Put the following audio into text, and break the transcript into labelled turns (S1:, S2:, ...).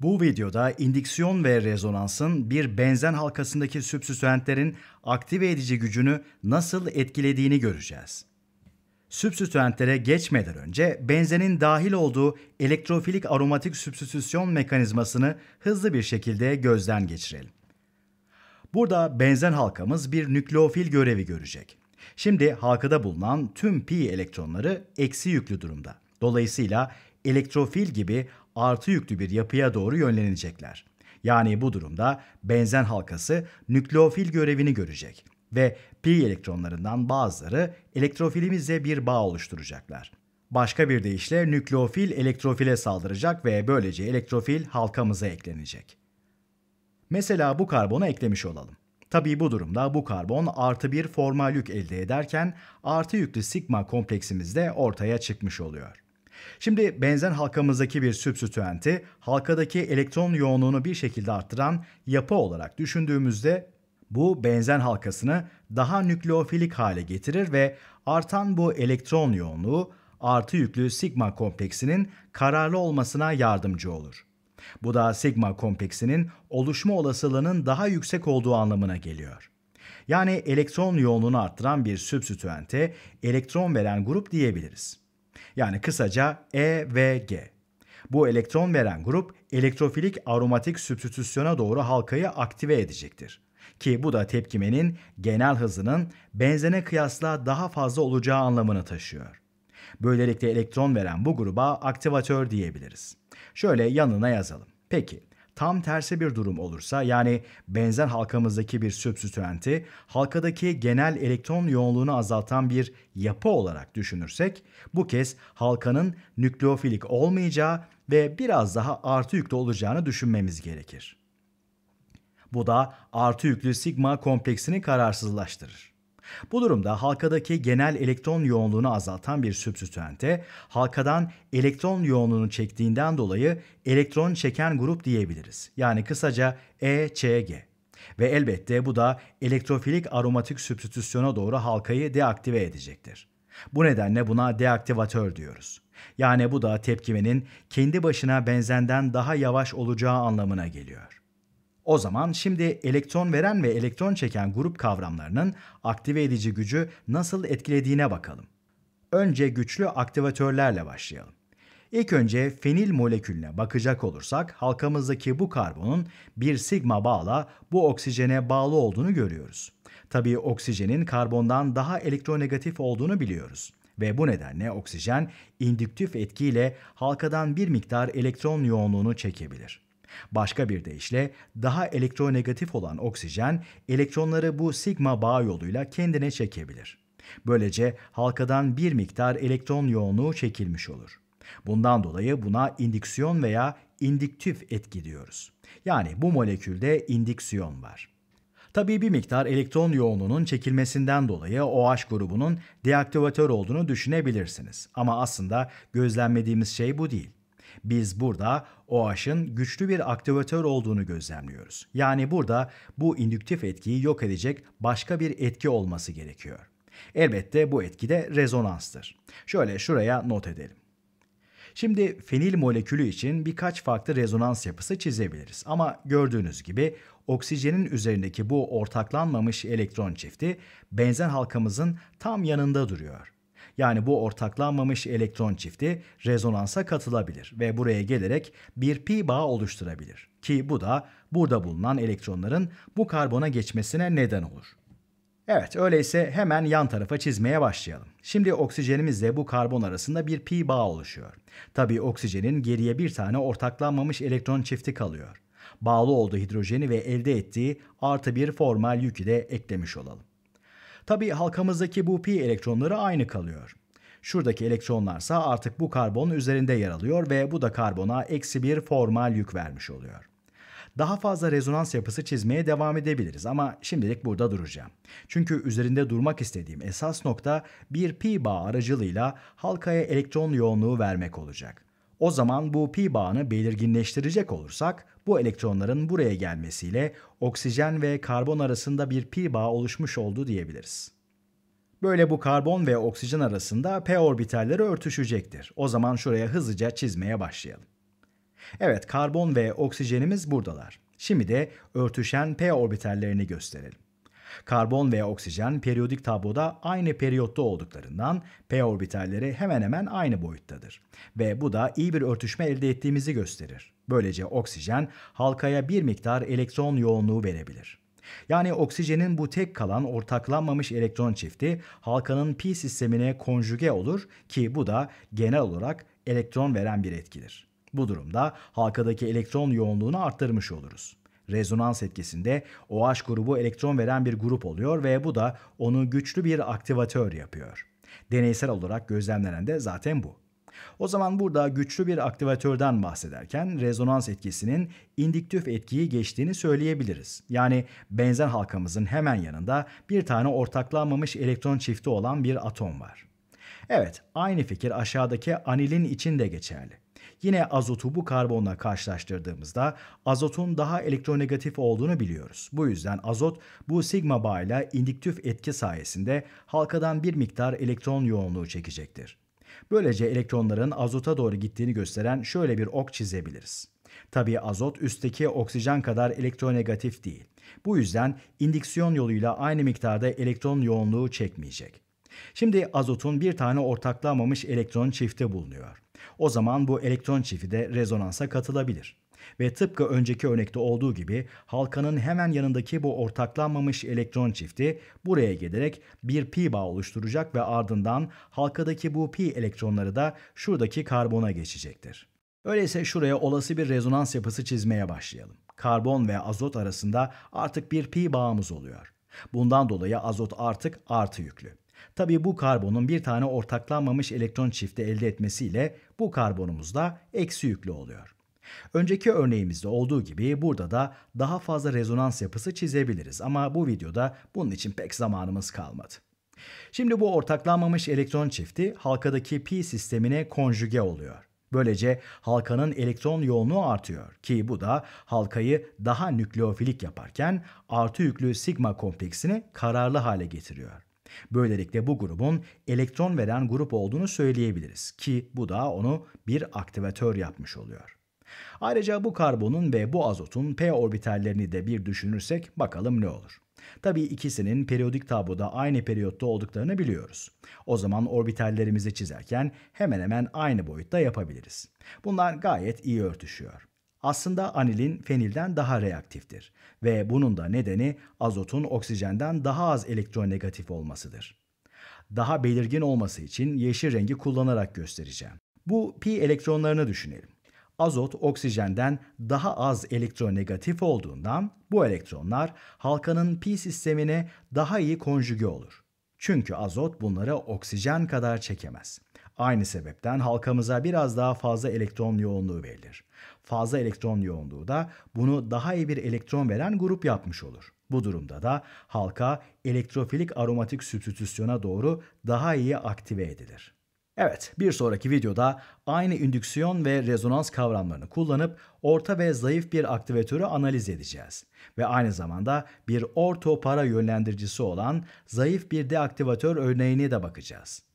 S1: Bu videoda indiksiyon ve rezonansın bir benzen halkasındaki sübsüsüentlerin aktive edici gücünü nasıl etkilediğini göreceğiz. Sübsüsüentlere geçmeden önce benzenin dahil olduğu elektrofilik aromatik sübstitüsyon mekanizmasını hızlı bir şekilde gözden geçirelim. Burada benzen halkamız bir nükleofil görevi görecek. Şimdi halkada bulunan tüm pi elektronları eksi yüklü durumda. Dolayısıyla elektrofil gibi artı yüklü bir yapıya doğru yönlenecekler. Yani bu durumda benzen halkası nükleofil görevini görecek ve pi elektronlarından bazıları elektrofilimize bir bağ oluşturacaklar. Başka bir deyişle nükleofil elektrofile saldıracak ve böylece elektrofil halkamıza eklenecek. Mesela bu karbonu eklemiş olalım. Tabii bu durumda bu karbon artı bir formal yük elde ederken artı yüklü sigma kompleksimiz de ortaya çıkmış oluyor. Şimdi benzen halkamızdaki bir sübstitüenti halkadaki elektron yoğunluğunu bir şekilde arttıran yapı olarak düşündüğümüzde bu benzen halkasını daha nükleofilik hale getirir ve artan bu elektron yoğunluğu artı yüklü sigma kompleksinin kararlı olmasına yardımcı olur. Bu da sigma kompleksinin oluşma olasılığının daha yüksek olduğu anlamına geliyor. Yani elektron yoğunluğunu arttıran bir sübstitüente elektron veren grup diyebiliriz. Yani kısaca EVG. Bu elektron veren grup elektrofilik aromatik substitüsyona doğru halkayı aktive edecektir. Ki bu da tepkimenin genel hızının benzene kıyasla daha fazla olacağı anlamını taşıyor. Böylelikle elektron veren bu gruba aktivatör diyebiliriz. Şöyle yanına yazalım. Peki Tam tersi bir durum olursa yani benzer halkamızdaki bir sübstitüenti halkadaki genel elektron yoğunluğunu azaltan bir yapı olarak düşünürsek bu kez halkanın nükleofilik olmayacağı ve biraz daha artı yüklü olacağını düşünmemiz gerekir. Bu da artı yüklü sigma kompleksini kararsızlaştırır. Bu durumda halkadaki genel elektron yoğunluğunu azaltan bir sübstitüente, halkadan elektron yoğunluğunu çektiğinden dolayı elektron çeken grup diyebiliriz. Yani kısaca ECG. Ve elbette bu da elektrofilik aromatik substitüsyona doğru halkayı deaktive edecektir. Bu nedenle buna deaktivatör diyoruz. Yani bu da tepkimenin kendi başına benzenden daha yavaş olacağı anlamına geliyor. O zaman şimdi elektron veren ve elektron çeken grup kavramlarının aktive edici gücü nasıl etkilediğine bakalım. Önce güçlü aktivatörlerle başlayalım. İlk önce fenil molekülüne bakacak olursak halkamızdaki bu karbonun bir sigma bağla bu oksijene bağlı olduğunu görüyoruz. Tabii oksijenin karbondan daha elektronegatif olduğunu biliyoruz ve bu nedenle oksijen indüktif etkiyle halkadan bir miktar elektron yoğunluğunu çekebilir. Başka bir deyişle daha elektronegatif olan oksijen elektronları bu sigma bağ yoluyla kendine çekebilir. Böylece halkadan bir miktar elektron yoğunluğu çekilmiş olur. Bundan dolayı buna indüksiyon veya indiktif etki diyoruz. Yani bu molekülde indüksiyon var. Tabii bir miktar elektron yoğunluğunun çekilmesinden dolayı OH grubunun deaktivatör olduğunu düşünebilirsiniz. Ama aslında gözlenmediğimiz şey bu değil. Biz burada OH'ın güçlü bir aktivatör olduğunu gözlemliyoruz. Yani burada bu indüktif etkiyi yok edecek başka bir etki olması gerekiyor. Elbette bu etki de rezonanstır. Şöyle şuraya not edelim. Şimdi fenil molekülü için birkaç farklı rezonans yapısı çizebiliriz. Ama gördüğünüz gibi oksijenin üzerindeki bu ortaklanmamış elektron çifti benzen halkamızın tam yanında duruyor. Yani bu ortaklanmamış elektron çifti rezonansa katılabilir ve buraya gelerek bir pi bağ oluşturabilir. Ki bu da burada bulunan elektronların bu karbona geçmesine neden olur. Evet öyleyse hemen yan tarafa çizmeye başlayalım. Şimdi oksijenimizle bu karbon arasında bir pi bağ oluşuyor. Tabi oksijenin geriye bir tane ortaklanmamış elektron çifti kalıyor. Bağlı olduğu hidrojeni ve elde ettiği artı bir formal yükü de eklemiş olalım. Tabi halkamızdaki bu pi elektronları aynı kalıyor. Şuradaki elektronlarsa artık bu karbon üzerinde yer alıyor ve bu da karbona eksi bir formal yük vermiş oluyor. Daha fazla rezonans yapısı çizmeye devam edebiliriz ama şimdilik burada duracağım. Çünkü üzerinde durmak istediğim esas nokta bir pi bağ aracılığıyla halkaya elektron yoğunluğu vermek olacak. O zaman bu pi bağını belirginleştirecek olursak bu elektronların buraya gelmesiyle oksijen ve karbon arasında bir pi bağ oluşmuş oldu diyebiliriz. Böyle bu karbon ve oksijen arasında p orbitalleri örtüşecektir. O zaman şuraya hızlıca çizmeye başlayalım. Evet, karbon ve oksijenimiz buradalar. Şimdi de örtüşen p orbitallerini gösterelim. Karbon veya oksijen periyodik tabloda aynı periyotta olduklarından p orbitalleri hemen hemen aynı boyuttadır. Ve bu da iyi bir örtüşme elde ettiğimizi gösterir. Böylece oksijen halkaya bir miktar elektron yoğunluğu verebilir. Yani oksijenin bu tek kalan ortaklanmamış elektron çifti halkanın pi sistemine konjuge olur ki bu da genel olarak elektron veren bir etkidir. Bu durumda halkadaki elektron yoğunluğunu arttırmış oluruz rezonans etkisinde OH grubu elektron veren bir grup oluyor ve bu da onu güçlü bir aktivatör yapıyor. Deneysel olarak gözlemlenen de zaten bu. O zaman burada güçlü bir aktivatörden bahsederken rezonans etkisinin indüktif etkiyi geçtiğini söyleyebiliriz. Yani benzer halkamızın hemen yanında bir tane ortaklanmamış elektron çifti olan bir atom var. Evet, aynı fikir aşağıdaki anilin için de geçerli. Yine azotu bu karbonla karşılaştırdığımızda azotun daha elektronegatif olduğunu biliyoruz. Bu yüzden azot bu sigma bağıyla indüktif etki sayesinde halkadan bir miktar elektron yoğunluğu çekecektir. Böylece elektronların azota doğru gittiğini gösteren şöyle bir ok çizebiliriz. Tabii azot üstteki oksijen kadar elektronegatif değil. Bu yüzden indiksiyon yoluyla aynı miktarda elektron yoğunluğu çekmeyecek. Şimdi azotun bir tane ortaklamamış elektron çifti bulunuyor o zaman bu elektron çifti de rezonansa katılabilir. Ve tıpkı önceki örnekte olduğu gibi halkanın hemen yanındaki bu ortaklanmamış elektron çifti buraya gelerek bir pi bağ oluşturacak ve ardından halkadaki bu pi elektronları da şuradaki karbona geçecektir. Öyleyse şuraya olası bir rezonans yapısı çizmeye başlayalım. Karbon ve azot arasında artık bir pi bağımız oluyor. Bundan dolayı azot artık artı yüklü. Tabi bu karbonun bir tane ortaklanmamış elektron çifti elde etmesiyle bu karbonumuz da eksi yüklü oluyor. Önceki örneğimizde olduğu gibi burada da daha fazla rezonans yapısı çizebiliriz ama bu videoda bunun için pek zamanımız kalmadı. Şimdi bu ortaklanmamış elektron çifti halkadaki pi sistemine konjüge oluyor. Böylece halkanın elektron yoğunluğu artıyor ki bu da halkayı daha nükleofilik yaparken artı yüklü sigma kompleksini kararlı hale getiriyor. Böylelikle bu grubun elektron veren grup olduğunu söyleyebiliriz ki bu da onu bir aktivatör yapmış oluyor. Ayrıca bu karbonun ve bu azotun p orbitallerini de bir düşünürsek bakalım ne olur. Tabii ikisinin periyodik tabloda aynı periyotta olduklarını biliyoruz. O zaman orbitallerimizi çizerken hemen hemen aynı boyutta yapabiliriz. Bunlar gayet iyi örtüşüyor aslında anilin fenilden daha reaktiftir ve bunun da nedeni azotun oksijenden daha az elektronegatif olmasıdır. Daha belirgin olması için yeşil rengi kullanarak göstereceğim. Bu pi elektronlarını düşünelim. Azot oksijenden daha az elektronegatif olduğundan bu elektronlar halkanın pi sistemine daha iyi konjüge olur. Çünkü azot bunları oksijen kadar çekemez. Aynı sebepten halkamıza biraz daha fazla elektron yoğunluğu verilir. Fazla elektron yoğunluğu da bunu daha iyi bir elektron veren grup yapmış olur. Bu durumda da halka elektrofilik aromatik sübstitüsyona doğru daha iyi aktive edilir. Evet, bir sonraki videoda aynı indüksiyon ve rezonans kavramlarını kullanıp orta ve zayıf bir aktivatörü analiz edeceğiz. Ve aynı zamanda bir orto para yönlendiricisi olan zayıf bir deaktivatör örneğine de bakacağız.